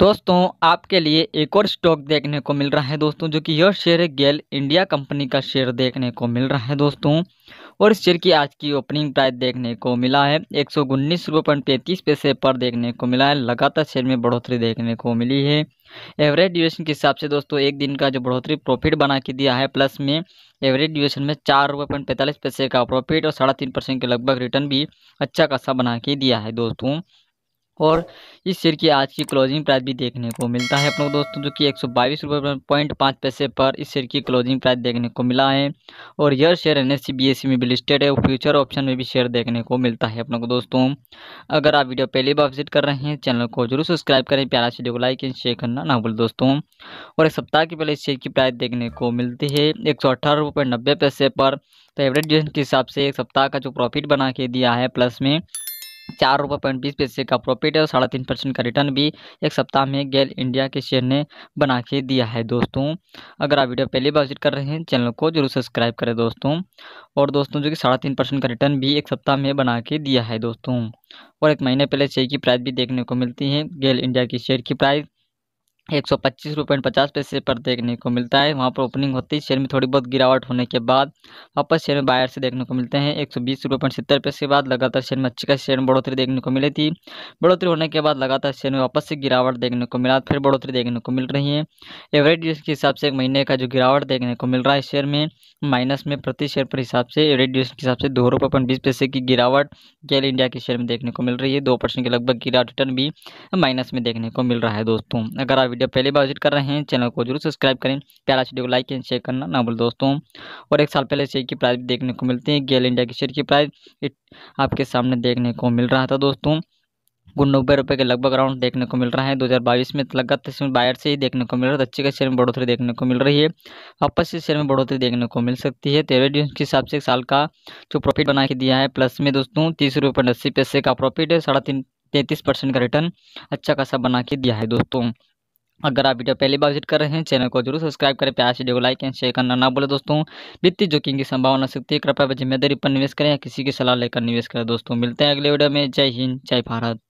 दोस्तों आपके लिए एक और स्टॉक देखने को मिल रहा है दोस्तों जो कि यह शेयर गेल इंडिया कंपनी का शेयर देखने को मिल रहा है दोस्तों और इस शेयर की आज की ओपनिंग प्राइस देखने को मिला है एक सौ उन्नीस रुपये पॉइंट पैंतीस पैसे पर देखने को मिला है लगातार शेयर में बढ़ोतरी देखने को मिली है एवरेज ड्यूरेशन के हिसाब से दोस्तों एक दिन का जो बढ़ोतरी प्रॉफिट बना के दिया है प्लस में एवरेज ड्यूरेशन में चार रुपये पॉइंट पैंतालीस पैसे का प्रॉफिट और साढ़े तीन परसेंट के लगभग रिटर्न भी अच्छा खासा बना के दिया है दोस्तों और इस शेयर की आज की क्लोजिंग प्राइस भी देखने को मिलता है अपनों दोस्तों जो कि एक सौ बाईस रुपये पॉइंट पाँच पैसे पर इस शेयर की क्लोजिंग प्राइस देखने को मिला है और यह शेयर एन एस सी में भी लिस्टेड है और फ्यूचर ऑप्शन में भी शेयर देखने को मिलता है अपनों को दोस्तों अगर आप वीडियो पहली बार विजिट कर रहे हैं चैनल को जरूर सब्सक्राइब करें प्यारा वीडियो को लाइक एंड शेयर करना ना भूल दोस्तों और एक सप्ताह के पहले इस शेयर की प्राइस देखने को मिलती है एक सौ रुपये नब्बे पैसे पर तो एवरेज के हिसाब से एक सप्ताह का जो प्रॉफिट बना के दिया है प्लस में चार रुपये पॉइंट बीस पैसे का प्रॉफिट है और साढ़े तीन परसेंट का रिटर्न भी एक सप्ताह में गेल इंडिया के शेयर ने बना के दिया है दोस्तों अगर आप वीडियो पहली बार विजिट कर रहे हैं चैनल को जरूर सब्सक्राइब करें दोस्तों और दोस्तों जो कि साढ़े तीन परसेंट का रिटर्न भी एक सप्ताह में बना के दिया है दोस्तों और एक महीने पहले शेयर की प्राइस भी देखने को मिलती है गेल इंडिया की शेयर की प्राइस एक सौ पच्चीस रुपये पचास पैसे पर देखने को मिलता है वहाँ पर ओपनिंग होती है शेयर में थोड़ी बहुत गिरावट होने के बाद वापस शेयर में बायर से देखने को मिलते हैं एक सौ बीस रुपये पॉइंट सत्तर पैसे के बाद लगातार शेयर में अच्छी का शेयर में बढ़ोतरी देखने को मिली थी बढ़ोतरी होने के बाद लगातार शेयर में वापस से गिरावट देखने को मिला फिर बढ़ोतरी देखने को मिल रही है एवरेज के हिसाब से एक महीने का जो गिरावट देखने को मिल रहा है शेयर में माइनस में प्रति शेयर पर हिसाब से एवरेज ड्यूरेशन के हिसाब से दो रुपये पॉइंट बीस पैसे की गिरावट गेल इंडिया के शेयर में देखने को मिल रही है दो परसेंट के लगभग गिरावट रिटर्न भी माइनस में देखने को मिल रहा है दोस्तों अगर आप वीडियो पहली बार विजिट कर रहे हैं चैनल को जरूर सब्सक्राइब करें प्यारा वीडियो को लाइक एंड शेयर करना ना भूल दोस्तों और एक साल पहले शेयर की प्राइस देखने को मिलती है गेल इंडिया की शेयर की प्राइस आपके सामने देखने को मिल रहा था दोस्तों नब्बे रुपये के लगभग अराउंड देखने को मिल रहा है 2022 में लगातार इसमें बायर से ही देखने को मिल रहा है अच्छी के शेयर में बढ़ोतरी देखने को मिल रही है वापस से शेयर में बढ़ोतरी देखने को मिल सकती है तेरह दिन के हिसाब से एक साल का जो प्रॉफिट बना के दिया है प्लस में दोस्तों तीस रुपये अस्सी पैसे का प्रॉफिट है साढ़े तीन तैंतीस परसेंट का रिटर्न अच्छा खासा बना के दिया है दोस्तों अगर आप वीडियो पहली बार विजिट कर रहे हैं चैनल को जरूर सब्सक्राइब करें प्यार वीडियो को लाइक एंड शेयर करना ना बोले दोस्तों वित्तीय जोखिम की संभावना सकती है कृपया जिम्मेदारी पर निवेश करें या किसी की सलाह लेकर निवेश करें दोस्तों मिलते हैं अगले वीडियो में जय हिंद जय भारत